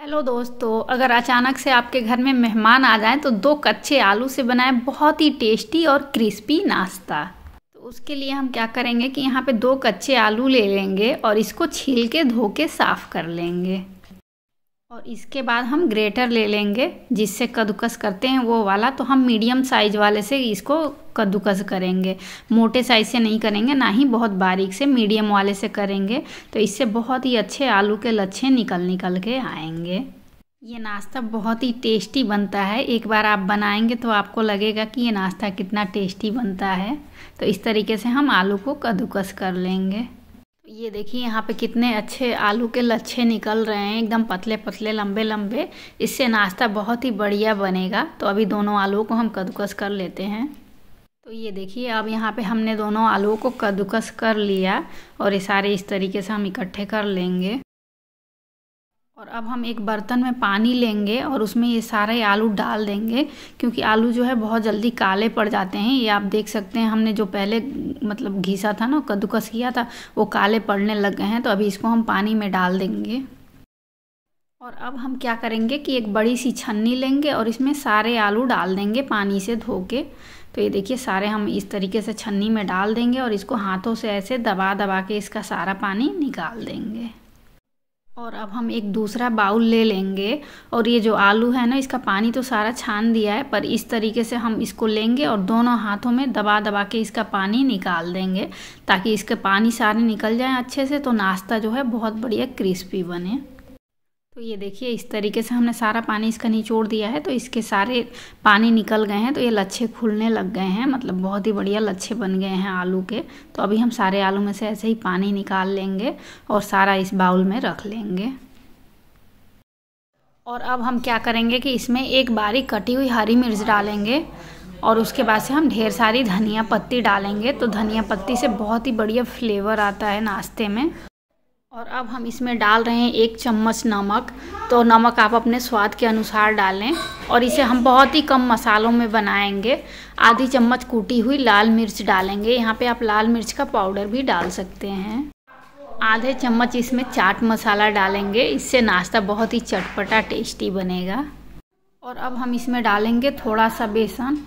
hello दोस्तों अगर अचानक से आपके घर में मेहमान आ जाएं तो दो कच्चे आलू से बनाए बहुत ही टेस्टी और क्रिस्पी नाश्ता तो उसके लिए हम क्या करेंगे कि यहाँ पे दो कच्चे आलू ले लेंगे और इसको छील के धो के साफ़ कर लेंगे और इसके बाद हम ग्रेटर ले लेंगे जिससे कद्दूकस करते हैं वो वाला तो हम मीडियम साइज वाले से इसको कद्दूकस करेंगे मोटे साइज से नहीं करेंगे ना ही बहुत बारीक से मीडियम वाले से करेंगे तो इससे बहुत ही अच्छे आलू के लच्छे निकल निकल के आएंगे ये नाश्ता बहुत ही टेस्टी बनता है एक बार आप बनाएंगे तो आपको लगेगा कि ये नाश्ता कितना टेस्टी बनता है तो इस तरीके से हम आलू को कद्दूकस कर लेंगे ये देखिए यहाँ पे कितने अच्छे आलू के लच्छे निकल रहे हैं एकदम पतले पतले लंबे लंबे इससे नाश्ता बहुत ही बढ़िया बनेगा तो अभी दोनों आलू को हम कद्दूकस कर लेते हैं तो ये देखिए अब यहाँ पे हमने दोनों आलू को कद्दूकस कर लिया और ये सारे इस तरीके से हम इकट्ठे कर लेंगे और अब हम एक बर्तन में पानी लेंगे और उसमें ये सारे आलू डाल देंगे क्योंकि आलू जो है बहुत जल्दी काले पड़ जाते हैं ये आप देख सकते हैं हमने जो पहले मतलब घीसा था ना कद्दूकस किया था वो काले पड़ने लग गए हैं तो अभी इसको हम पानी में डाल देंगे और अब हम क्या करेंगे कि एक बड़ी सी छन्नी लेंगे और इसमें सारे आलू डाल देंगे पानी से धो के तो ये देखिए सारे हम इस तरीके से छन्नी में डाल देंगे और इसको हाथों से ऐसे दबा दबा के इसका सारा पानी निकाल देंगे और अब हम एक दूसरा बाउल ले लेंगे और ये जो आलू है ना इसका पानी तो सारा छान दिया है पर इस तरीके से हम इसको लेंगे और दोनों हाथों में दबा दबा के इसका पानी निकाल देंगे ताकि इसके पानी सारे निकल जाए अच्छे से तो नाश्ता जो है बहुत बढ़िया क्रिस्पी बने तो ये देखिए इस तरीके से हमने सारा पानी इसका निचोड़ दिया है तो इसके सारे पानी निकल गए हैं तो ये लच्छे खुलने लग गए हैं मतलब बहुत ही बढ़िया लच्छे बन गए हैं आलू के तो अभी हम सारे आलू में से ऐसे ही पानी निकाल लेंगे और सारा इस बाउल में रख लेंगे और अब हम क्या करेंगे कि इसमें एक बारीक कटी हुई हरी मिर्च डालेंगे और उसके बाद से हम ढेर सारी धनिया पत्ती डालेंगे तो धनिया पत्ती से बहुत ही बढ़िया फ्लेवर आता है नाश्ते में और अब हम इसमें डाल रहे हैं एक चम्मच नमक तो नमक आप अपने स्वाद के अनुसार डालें और इसे हम बहुत ही कम मसालों में बनाएंगे आधी चम्मच कूटी हुई लाल मिर्च डालेंगे यहाँ पे आप लाल मिर्च का पाउडर भी डाल सकते हैं आधे चम्मच इसमें चाट मसाला डालेंगे इससे नाश्ता बहुत ही चटपटा टेस्टी बनेगा और अब हम इसमें डालेंगे थोड़ा सा बेसन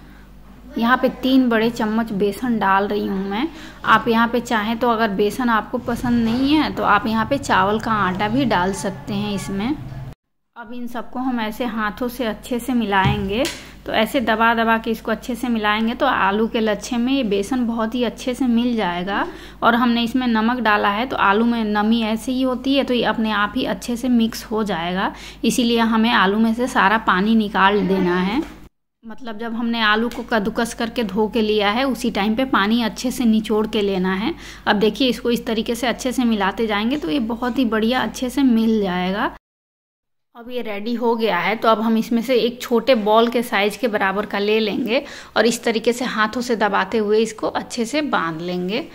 यहाँ पे तीन बड़े चम्मच बेसन डाल रही हूँ मैं आप यहाँ पे चाहें तो अगर बेसन आपको पसंद नहीं है तो आप यहाँ पे चावल का आटा भी डाल सकते हैं इसमें अब इन सबको हम ऐसे हाथों से अच्छे से मिलाएंगे तो ऐसे दबा दबा के इसको अच्छे से मिलाएंगे तो आलू के लच्छे में ये बेसन बहुत ही अच्छे से मिल जाएगा और हमने इसमें नमक डाला है तो आलू में नमी ऐसे ही होती है तो ये अपने आप ही अच्छे से मिक्स हो जाएगा इसीलिए हमें आलू में से सारा पानी निकाल देना है मतलब जब हमने आलू को कद्दूकस करके धो के लिया है उसी टाइम पे पानी अच्छे से निचोड़ के लेना है अब देखिए इसको इस तरीके से अच्छे से मिलाते जाएंगे तो ये बहुत ही बढ़िया अच्छे से मिल जाएगा अब ये रेडी हो गया है तो अब हम इसमें से एक छोटे बॉल के साइज के बराबर का ले लेंगे और इस तरीके से हाथों से दबाते हुए इसको अच्छे से बांध लेंगे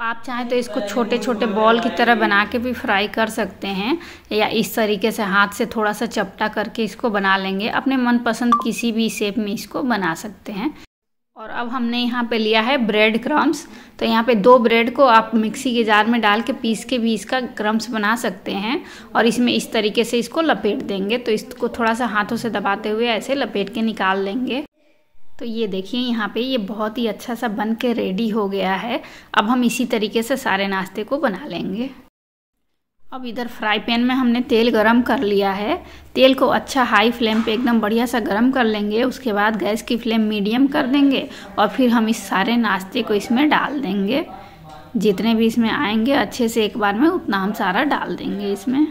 आप चाहें तो इसको छोटे छोटे बॉल की तरह बना के भी फ्राई कर सकते हैं या इस तरीके से हाथ से थोड़ा सा चपटा करके इसको बना लेंगे अपने मनपसंद किसी भी शेप में इसको बना सकते हैं और अब हमने यहाँ पे लिया है ब्रेड क्रम्स तो यहाँ पे दो ब्रेड को आप मिक्सी के जार में डाल के पीस के भी इसका क्रम्स बना सकते हैं और इसमें इस तरीके से इसको लपेट देंगे तो इसको थोड़ा सा हाथों से दबाते हुए ऐसे लपेट के निकाल लेंगे तो ये देखिए यहाँ पे ये बहुत ही अच्छा सा बन के रेडी हो गया है अब हम इसी तरीके से सारे नाश्ते को बना लेंगे अब इधर फ्राई पैन में हमने तेल गरम कर लिया है तेल को अच्छा हाई फ्लेम पे एकदम बढ़िया सा गरम कर लेंगे उसके बाद गैस की फ्लेम मीडियम कर देंगे और फिर हम इस सारे नाश्ते को इसमें डाल देंगे जितने भी इसमें आएंगे अच्छे से एक बार में उतना हम सारा डाल देंगे इसमें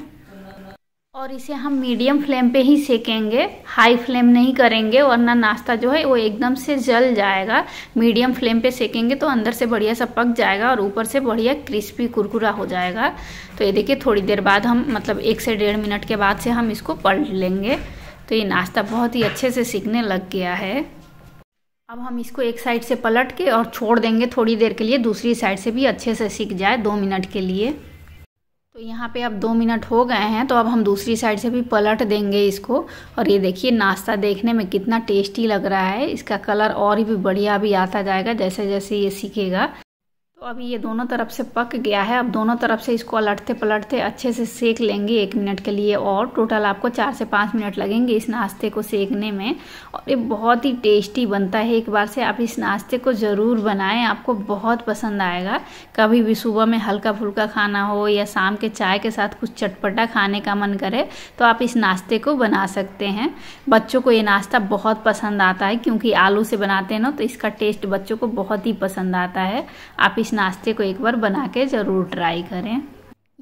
और इसे हम मीडियम फ्लेम पे ही सेकेंगे हाई फ्लेम नहीं करेंगे वरना नाश्ता जो है वो एकदम से जल जाएगा मीडियम फ्लेम पे सेकेंगे तो अंदर से बढ़िया सा पक जाएगा और ऊपर से बढ़िया क्रिस्पी कुरकुरा हो जाएगा तो ये देखिए थोड़ी देर बाद हम मतलब एक से डेढ़ मिनट के बाद से हम इसको पलट लेंगे तो ये नाश्ता बहुत ही अच्छे से सीखने लग गया है अब हम इसको एक साइड से पलट के और छोड़ देंगे थोड़ी देर के लिए दूसरी साइड से भी अच्छे से सीख जाए दो मिनट के लिए तो यहाँ पे अब दो मिनट हो गए हैं तो अब हम दूसरी साइड से भी पलट देंगे इसको और ये देखिए नाश्ता देखने में कितना टेस्टी लग रहा है इसका कलर और भी बढ़िया भी आता जाएगा जैसे जैसे ये सीखेगा तो अभी ये दोनों तरफ से पक गया है अब दोनों तरफ से इसको अलटते पलटते अच्छे से सेक लेंगे एक मिनट के लिए और टोटल आपको चार से पाँच मिनट लगेंगे इस नाश्ते को सेकने में और ये बहुत ही टेस्टी बनता है एक बार से आप इस नाश्ते को ज़रूर बनाएं आपको बहुत पसंद आएगा कभी भी सुबह में हल्का फुल्का खाना हो या शाम के चाय के साथ कुछ चटपटा खाने का मन करे तो आप इस नाश्ते को बना सकते हैं बच्चों को ये नाश्ता बहुत पसंद आता है क्योंकि आलू से बनाते हैं ना तो इसका टेस्ट बच्चों को बहुत ही पसंद आता है आप इस इस नाश्ते को एक बार बना के ज़रूर ट्राई करें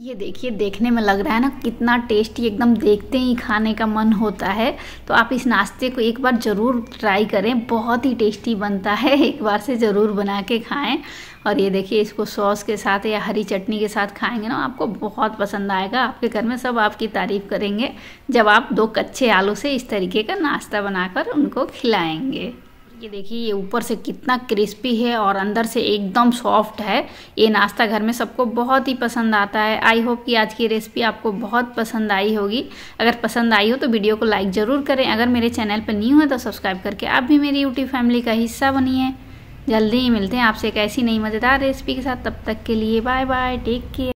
ये देखिए देखने में लग रहा है ना कितना टेस्टी एकदम देखते ही खाने का मन होता है तो आप इस नाश्ते को एक बार ज़रूर ट्राई करें बहुत ही टेस्टी बनता है एक बार से ज़रूर बना के खाएं और ये देखिए इसको सॉस के साथ या हरी चटनी के साथ खाएंगे ना आपको बहुत पसंद आएगा आपके घर में सब आपकी तारीफ़ करेंगे जब आप दो कच्चे आलू से इस तरीके का नाश्ता बनाकर उनको खिलाएँगे ये देखिए ये ऊपर से कितना क्रिस्पी है और अंदर से एकदम सॉफ्ट है ये नाश्ता घर में सबको बहुत ही पसंद आता है आई होप कि आज की रेसिपी आपको बहुत पसंद आई होगी अगर पसंद आई हो तो वीडियो को लाइक ज़रूर करें अगर मेरे चैनल पर न्यू है तो सब्सक्राइब करके आप भी मेरी यूट्यूब फैमिली का हिस्सा बनिए जल्दी ही मिलते हैं आपसे एक ऐसी नई मज़ेदार रेसिपी के साथ तब तक के लिए बाय बाय टेक केयर